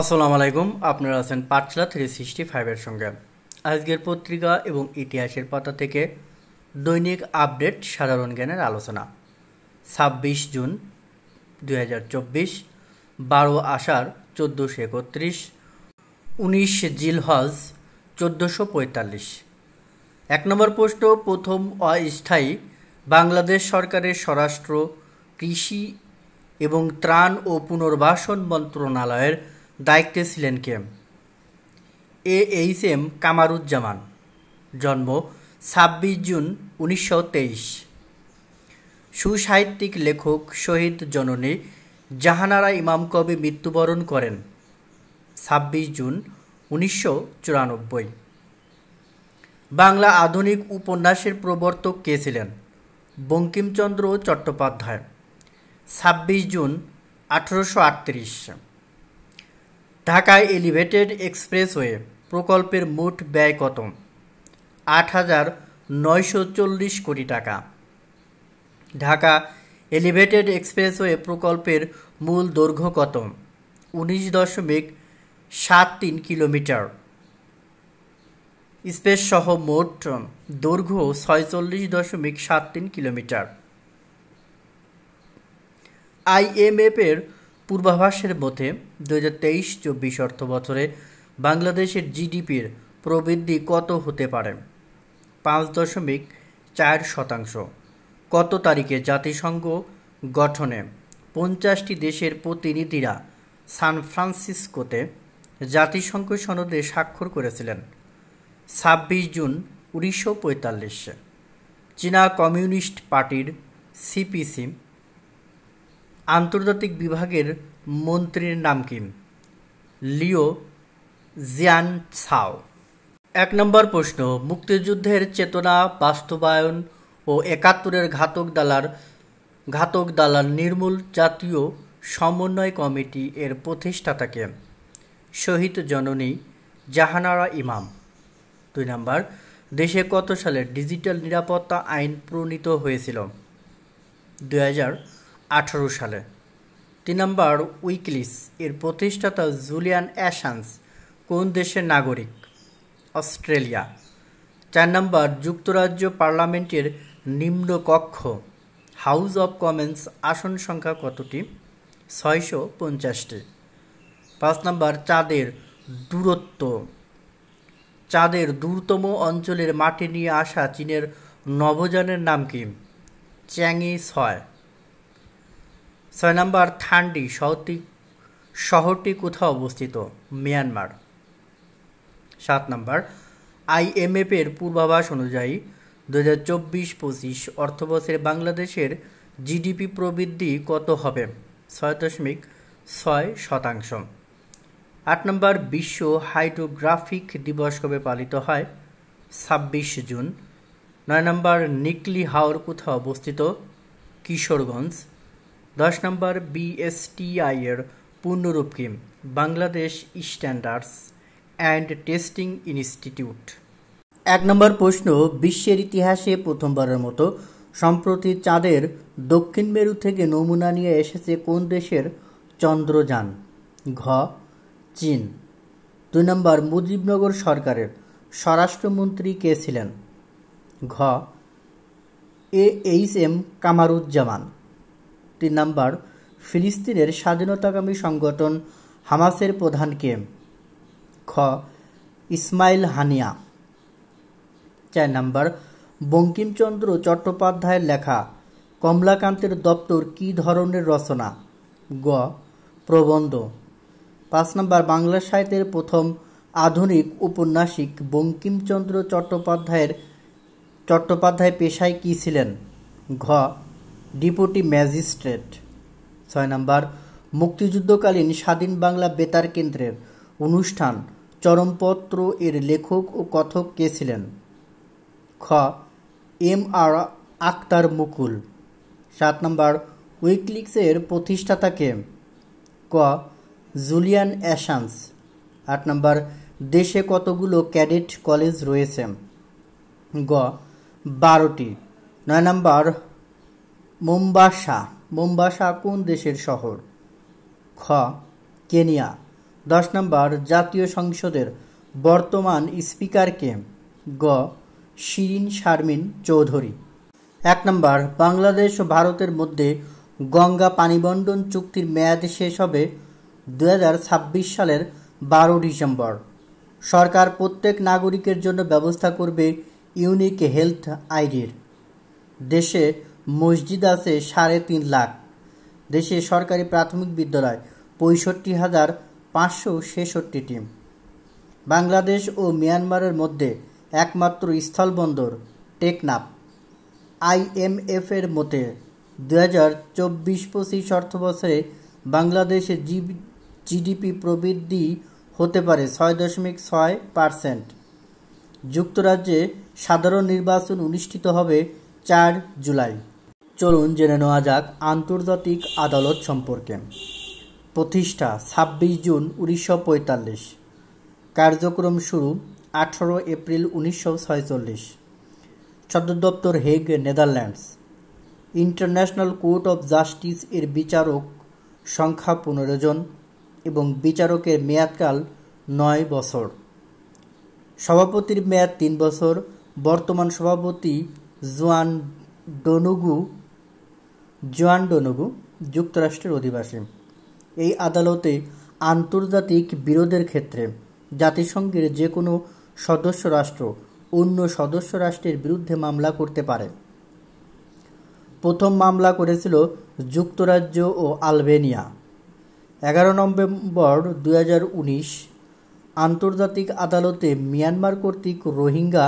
আসসালামু আলাইকুম আপনারা আছেন পাঁচলা থ্রি সিক্সটি ফাইভের সঙ্গে আজকের পত্রিকা এবং ইতিহাসের পাতা থেকে দৈনিক আপডেট সাধারণ জ্ঞানের আলোচনা ছাব্বিশ জুন দুই হাজার চব্বিশ বারো আষাঢ় চোদ্দোশো একত্রিশ উনিশ জিলহজ চোদ্দোশো পঁয়তাল্লিশ এক নম্বর প্রশ্ন প্রথম অস্থায়ী বাংলাদেশ সরকারের স্বরাষ্ট্র কৃষি এবং ত্রাণ ও পুনর্বাসন মন্ত্রণালয়ের দায়িত্বে ছিলেন K A H M Kamaruzzaman জন্ম ছাব্বিশ জুন উনিশশো তেইশ সুসাহিত্যিক লেখক শহীদ জননী জাহানারা ইমাম কবি মৃত্যুবরণ করেন ছাব্বিশ জুন উনিশশো চুরানব্বই বাংলা আধুনিক উপন্যাসের প্রবর্তক কে ছিলেন বঙ্কিমচন্দ্র চট্টোপাধ্যায় ছাব্বিশ জুন আঠেরোশো আটত্রিশ ঢাকায় এলিভেটেড এক্সপ্রেসওয়ে প্রকল্পের মোট ব্যয় কত আট হাজার নয়শো চল্লিশ কোটি টাকা ঢাকা এলিভেটেড এক্সপ্রেসওয়ে প্রকল্পের মূল দৈর্ঘ্য কত উনিশ দশমিক সাত তিন কিলোমিটার স্পেস সহ মোট দৈর্ঘ্য ছয়চল্লিশ দশমিক সাত তিন কিলোমিটার আইএমএফের এর পূর্বাভাসের মতে দু হাজার তেইশ চব্বিশ অর্থ বছরে বাংলাদেশের জিডিপির প্রবৃদ্ধি কত হতে পারে পাঁচ দশমিক চার শতাংশ কত তারিখে জাতিসংঘ গঠনে পঞ্চাশটি দেশের প্রতিনিধিরা সান ফ্রান্সিসকোতে জাতিসংঘ সনদে স্বাক্ষর করেছিলেন ছাব্বিশ জুন উনিশশো চীনা কমিউনিস্ট পার্টির সিপিসি আন্তর্জাতিক বিভাগের মন্ত্রীর নাম কি লিও জিয়ান ছাও এক নম্বর প্রশ্ন মুক্তিযুদ্ধের চেতনা বাস্তবায়ন ও একাত্তরের ঘাতক দালার ঘাতক দালার নির্মূল জাতীয় সমন্বয় কমিটি এর প্রতিষ্ঠাতাকে শহীদ জননী জাহানারা ইমাম দুই নম্বর দেশে কত সালে ডিজিটাল নিরাপত্তা আইন প্রণীত হয়েছিল দুই আঠারো সালে তিন নম্বর উইকলিস এর প্রতিষ্ঠাতা জুলিয়ান অ্যাশান্স কোন দেশের নাগরিক অস্ট্রেলিয়া চার নম্বর যুক্তরাজ্য পার্লামেন্টের নিম্ন কক্ষ হাউস অব কমেন্স আসন সংখ্যা কতটি ছয়শো পঞ্চাশটি পাঁচ নম্বর চাঁদের দূরত্ব চাঁদের দূরতম অঞ্চলের মাটি নিয়ে আসা চীনের নবজানের নাম কি চ্যাংই ছয় ছয় নম্বর থান্ডি শহরটি শহরটি কোথাও অবস্থিত মিয়ানমার সাত নম্বর আইএমএফের পূর্বাভাস অনুযায়ী দু হাজার চব্বিশ পঁচিশ অর্থবছরে বাংলাদেশের জিডিপি প্রবৃদ্ধি কত হবে ছয় দশমিক ছয় শতাংশ আট নম্বর বিশ্ব হাইড্রোগ্রাফিক দিবস কবে পালিত হয় ছাব্বিশ জুন নয় নম্বর নিকলি হাওর কোথাও অবস্থিত কিশোরগঞ্জ দশ নম্বর বিএসটিআই এর পূর্ণরূপ Bangladesh standards and testing institute এক নম্বর প্রশ্ন বিশ্বের ইতিহাসে প্রথমবারের মতো সম্প্রতি চাঁদের দক্ষিণ মেরু থেকে নমুনা নিয়ে এসেছে কোন দেশের চন্দ্রযান ঘ চীন দুই নম্বর মুজিবনগর সরকারের স্বরাষ্ট্রমন্ত্রী কে ছিলেন ঘ এ এইচ এম কামারুজ্জামান তিন নাম্বার ফিলিস্তিনের স্বাধীনতাকামী সংগঠন হামাসের প্রধানকে খ ইসমাইল হানিয়া চার নাম্বার বঙ্কিমচন্দ্র চট্টোপাধ্যায়ের লেখা কমলাকান্তের দপ্তর কি ধরনের রচনা গ প্রবন্ধ পাঁচ নম্বর বাংলা সাহিত্যের প্রথম আধুনিক উপন্যাসিক বঙ্কিমচন্দ্র চট্টোপাধ্যায়ের চট্টোপাধ্যায় পেশায় কী ছিলেন ঘ ডিপুটি ম্যাজিস্ট্রেট ছয় নম্বর মুক্তিযুদ্ধকালীন স্বাধীন বাংলা বেতার কেন্দ্রের অনুষ্ঠান চরমপত্র এর লেখক ও কথক কে ছিলেন খ এম আর আক্তার মুকুল সাত নম্বর উইকলিক্সের প্রতিষ্ঠাতা কে ক জুলিয়ান অ্যাসান্স আট নম্বর দেশে কতগুলো ক্যাডেট কলেজ রয়েছে গ বারোটি নয় নম্বর মোমবাসা মোম্বাসা কোন দেশের শহর খ কেনিয়া দশ নম্বর জাতীয় সংসদের বর্তমান স্পিকারকে গ শিরিন শারমিন চৌধুরী এক নম্বর বাংলাদেশ ও ভারতের মধ্যে গঙ্গা পানিবণ্ডন চুক্তির মেয়াদ শেষ হবে দু সালের বারো ডিসেম্বর সরকার প্রত্যেক নাগরিকের জন্য ব্যবস্থা করবে ইউনিক হেলথ আইডির দেশে মসজিদ আছে সাড়ে তিন লাখ দেশে সরকারি প্রাথমিক বিদ্যালয় পঁয়ষট্টি হাজার পাঁচশো ছেষট্টিটি বাংলাদেশ ও মিয়ানমারের মধ্যে একমাত্র স্থলবন্দর টেকনাফ আইএমএফের মতে দু হাজার চব্বিশ পঁচিশ অর্থবছরে বাংলাদেশে জিডিপি প্রবৃদ্ধি হতে পারে ছয় দশমিক ছয় পারসেন্ট যুক্তরাজ্যে সাধারণ নির্বাচন অনুষ্ঠিত হবে চার জুলাই চলুন জেনে নেওয়া যাক আন্তর্জাতিক আদালত সম্পর্কে প্রতিষ্ঠা ছাব্বিশ জুন উনিশশো কার্যক্রম শুরু আঠারো এপ্রিল উনিশশো ছয়চল্লিশ সদর দপ্তর Hague Netherlands international court of justice এর বিচারক সংখ্যা পনেরো জন এবং বিচারকের মেয়াদকাল নয় বছর সভাপতির মেয়াদ তিন বছর বর্তমান সভাপতি জোয়ান ডোনুগু জোয়ান ডোনগু যুক্তরাষ্ট্রের অধিবাসী এই আদালতে আন্তর্জাতিক বিরোধের ক্ষেত্রে জাতিসংঘের যে কোনো সদস্য রাষ্ট্র অন্য সদস্য রাষ্ট্রের বিরুদ্ধে মামলা করতে পারে প্রথম মামলা করেছিল যুক্তরাজ্য ও আলবেনিয়া এগারো নভেম্বর দু আন্তর্জাতিক আদালতে মিয়ানমার কর্তৃক রোহিঙ্গা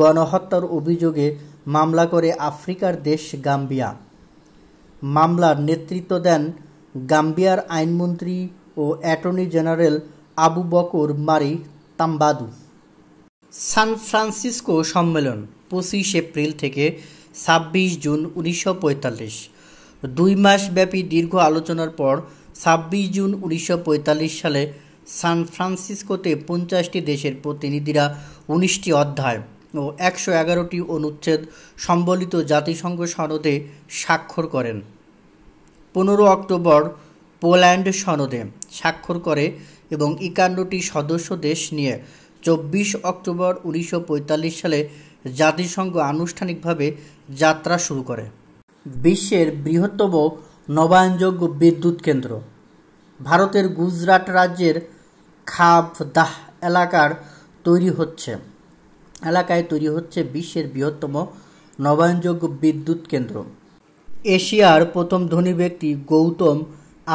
গণহত্যার অভিযোগে মামলা করে আফ্রিকার দেশ গাম্বিয়া মামলার নেতৃত্ব দেন গাম্বিয়ার আইনমন্ত্রী ও attorney general Abu Bakr Marie Tambadou San Francisco সম্মেলন পঁচিশ এপ্রিল থেকে ছাব্বিশ জুন উনিশশো দুই মাস ব্যাপী দীর্ঘ আলোচনার পর ছাব্বিশ জুন উনিশশো সালে সান ফ্রান্সিসকোতে পঞ্চাশটি দেশের প্রতিনিধিরা উনিশটি অধ্যায় ও একশো এগারোটি অনুচ্ছেদ সম্বলিত জাতিসংঘ সনদে স্বাক্ষর করেন পনেরো অক্টোবর পোল্যান্ড সনদে স্বাক্ষর করে এবং একান্নটি সদস্য দেশ নিয়ে চব্বিশ অক্টোবর উনিশশো সালে জাতিসংঘ আনুষ্ঠানিকভাবে যাত্রা শুরু করে বিশ্বের বৃহত্তম নবায়নযোগ্য বিদ্যুৎ কেন্দ্র ভারতের গুজরাট রাজ্যের খাবদাহ এলাকার তৈরি হচ্ছে এলাকায় তৈরি হচ্ছে বিশ্বের বৃহত্তম নবায়নযোগ্য বিদ্যুৎ কেন্দ্র এশিয়ার প্রথম ধনী ব্যক্তি গৌতম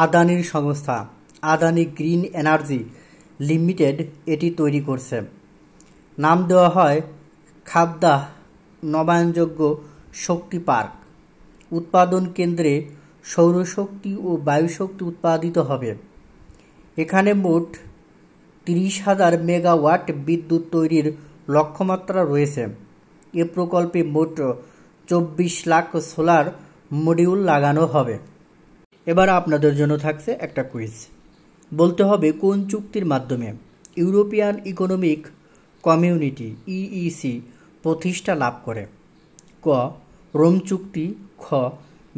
আদানির সংস্থা আদানি গ্রিন এনার্জি লিমিটেড এটি তৈরি করছে নাম দেওয়া হয় খাবদাহ নবায়নযোগ্য শক্তি পার্ক উৎপাদন কেন্দ্রে সৌরশক্তি ও বায়ুশক্তি উৎপাদিত হবে এখানে মোট তিরিশ হাজার মেগাওয়াট বিদ্যুৎ তৈরির লক্ষ্যমাত্রা রয়েছে এ প্রকল্পে মোট চব্বিশ লাখ সোলার মডিউল লাগানো হবে এবার আপনাদের জন্য থাকছে একটা কুইজ বলতে হবে কোন চুক্তির মাধ্যমে ইউরোপিয়ান ইকোনমিক কমিউনিটি ইইসি প্রতিষ্ঠা লাভ করে ক রোম চুক্তি খ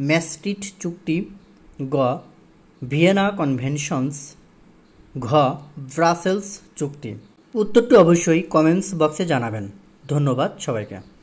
ম্যাস্টিট চুক্তি গ ভিয়েনা কনভেনশনস ঘ ব্রাসেলস চুক্তি উত্তরটি অবশ্যই কমেন্টস বক্সে জানাবেন ধন্যবাদ সবাইকে